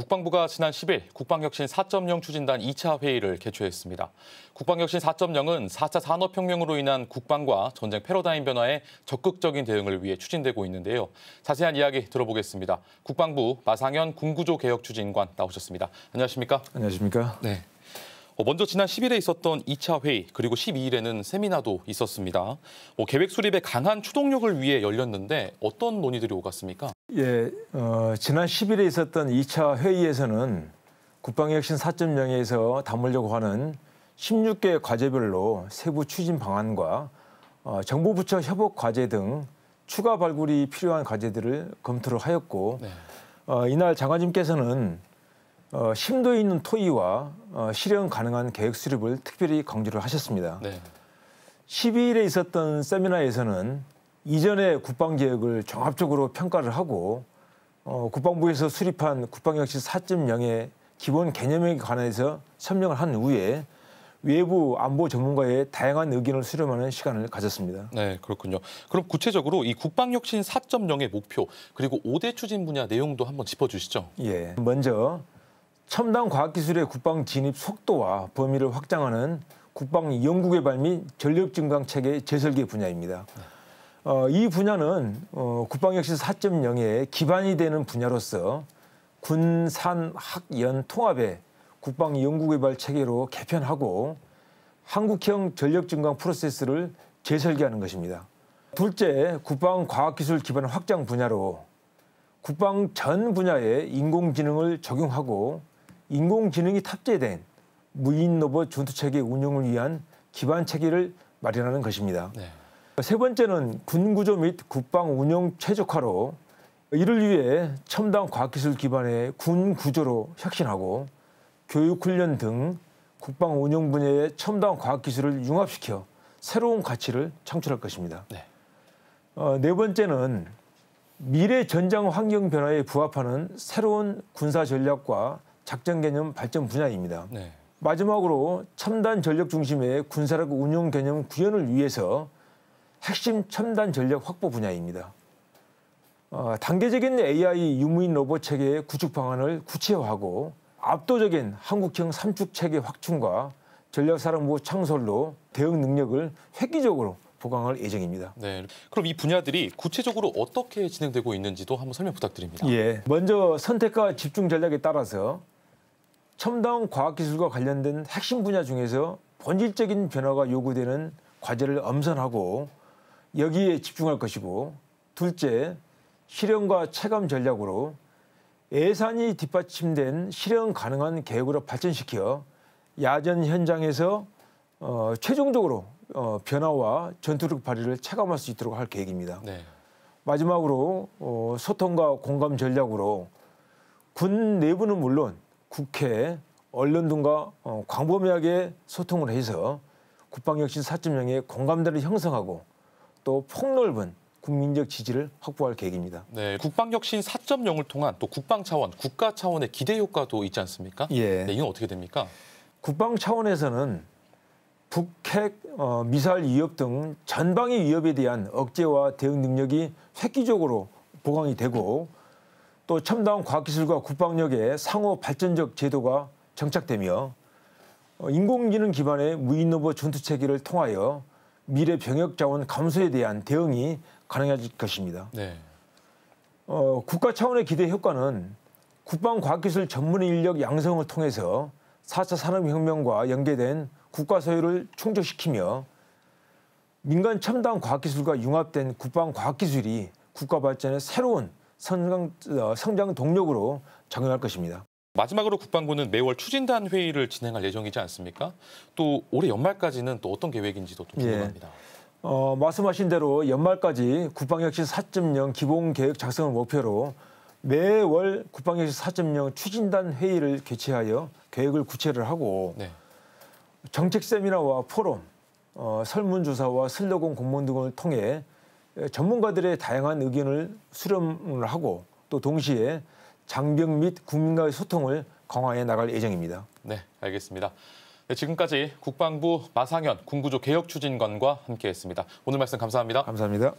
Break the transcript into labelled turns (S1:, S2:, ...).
S1: 국방부가 지난 10일 국방혁신 4.0 추진단 2차 회의를 개최했습니다. 국방혁신 4.0은 4차 산업혁명으로 인한 국방과 전쟁 패러다임 변화에 적극적인 대응을 위해 추진되고 있는데요. 자세한 이야기 들어보겠습니다. 국방부 마상현 군구조 개혁 추진관 나오셨습니다. 안녕하십니까?
S2: 안녕하십니까?
S1: 네. 어, 먼저 지난 10일에 있었던 2차 회의 그리고 12일에는 세미나도 있었습니다. 뭐 계획 수립의 강한 추동력을 위해 열렸는데 어떤 논의들이 오갔습니까?
S2: 예, 어, 지난 10일에 있었던 2차 회의에서는 국방혁신 4.0에서 담으려고 하는 16개 과제별로 세부 추진 방안과 어, 정부 부처 협업 과제 등 추가 발굴이 필요한 과제들을 검토를 하였고 네. 어, 이날 장관님께서는 어, 심도 있는 토의와 어, 실현 가능한 계획 수립을 특별히 강조를 하셨습니다. 네. 12일에 있었던 세미나에서는 이전의 국방 계획을 종합적으로 평가를 하고 어, 국방부에서 수립한 국방역시 4.0의 기본 개념에 관해서 설명을 한 후에 외부 안보 전문가의 다양한 의견을 수렴하는 시간을 가졌습니다.
S1: 네, 그렇군요. 그럼 구체적으로 이 국방혁신 4.0의 목표 그리고 5대 추진 분야 내용도 한번 짚어주시죠.
S2: 예, 먼저 첨단 과학기술의 국방 진입 속도와 범위를 확장하는 국방 연구 개발 및 전력 증강 체계 재설계 분야입니다. 어, 이 분야는 어, 국방혁신 4.0의 기반이 되는 분야로서 군, 산, 학, 연 통합의 국방 연구개발 체계로 개편하고 한국형 전력 증강 프로세스를 재설계하는 것입니다. 둘째, 국방 과학기술 기반 확장 분야로 국방 전 분야에 인공지능을 적용하고 인공지능이 탑재된 무인 로봇 전투체계 운영을 위한 기반 체계를 마련하는 것입니다. 네. 세 번째는 군구조 및 국방 운영 최적화로 이를 위해 첨단 과학기술 기반의 군 구조로 혁신하고 교육 훈련 등 국방 운영 분야의 첨단 과학기술을 융합시켜 새로운 가치를 창출할 것입니다. 네, 어, 네 번째는 미래 전장 환경 변화에 부합하는 새로운 군사 전략과 작전 개념 발전 분야입니다. 네. 마지막으로 첨단 전력 중심의 군사력 운용 개념 구현을 위해서 핵심 첨단 전력 확보 분야입니다. 어, 단계적인 AI 유무인 로봇 체계의 구축 방안을 구체화하고 압도적인 한국형 삼축 체계 확충과 전략사령부 창설로 대응 능력을 획기적으로 보강할
S1: 예정입니다. 네. 그럼 이 분야들이 구체적으로 어떻게 진행되고 있는지도 한번 설명 부탁드립니다.
S2: 예. 먼저 선택과 집중 전략에 따라서 첨다운 과학기술과 관련된 핵심 분야 중에서 본질적인 변화가 요구되는 과제를 엄선하고 여기에 집중할 것이고 둘째 실현과 체감 전략으로 예산이 뒷받침된 실현 가능한 계획으로 발전시켜 야전 현장에서 어, 최종적으로 어, 변화와 전투력 발휘를 체감할 수 있도록 할 계획입니다. 네. 마지막으로 어, 소통과 공감 전략으로 군 내부는 물론 국회, 언론 등과 어, 광범위하게 소통을 해서 국방혁신 4.0의 공감대를 형성하고 또 폭넓은 국민적 지지를 확보할 계획입니다.
S1: 네, 국방혁신 4.0을 통한 또 국방 차원, 국가 차원의 기대 효과도 있지 않습니까? 예. 네, 이건 어떻게 됩니까?
S2: 국방 차원에서는 북핵, 어, 미사일 위협 등 전방의 위협에 대한 억제와 대응 능력이 획기적으로 보강이 되고 또 첨단 과학기술과 국방력의 상호 발전적 제도가 정착되며 어, 인공지능 기반의 무인 로봇 전투 체계를 통하여 미래 병역 자원 감소에 대한 대응이 가능해질 것입니다. 네. 어, 국가 차원의 기대 효과는 국방과학기술 전문 인력 양성을 통해서 4차 산업혁명과 연계된 국가 소유를 충족시키며 민간 첨단 과학기술과 융합된 국방과학기술이 국가 발전의 새로운 성장, 어, 성장 동력으로 작용할 것입니다.
S1: 마지막으로 국방부는 매월 추진단 회의를 진행할 예정이지 않습니까? 또 올해 연말까지는 또 어떤 계획인지도 좀 궁금합니다. 예.
S2: 어, 말씀하신 대로 연말까지 국방혁신 4.0 기본 계획 작성을 목표로 매월 국방혁신 4.0 추진단 회의를 개최하여 계획을 구체를 하고 네. 정책 세미나와 포럼, 어, 설문조사와 슬로건 공문 등을 통해 전문가들의 다양한 의견을 수렴을 하고 또 동시에 장병 및 국민과의 소통을 강화해 나갈 예정입니다.
S1: 네, 알겠습니다. 네, 지금까지 국방부 마상현 군구조 개혁 추진관과 함께했습니다. 오늘 말씀 감사합니다. 감사합니다.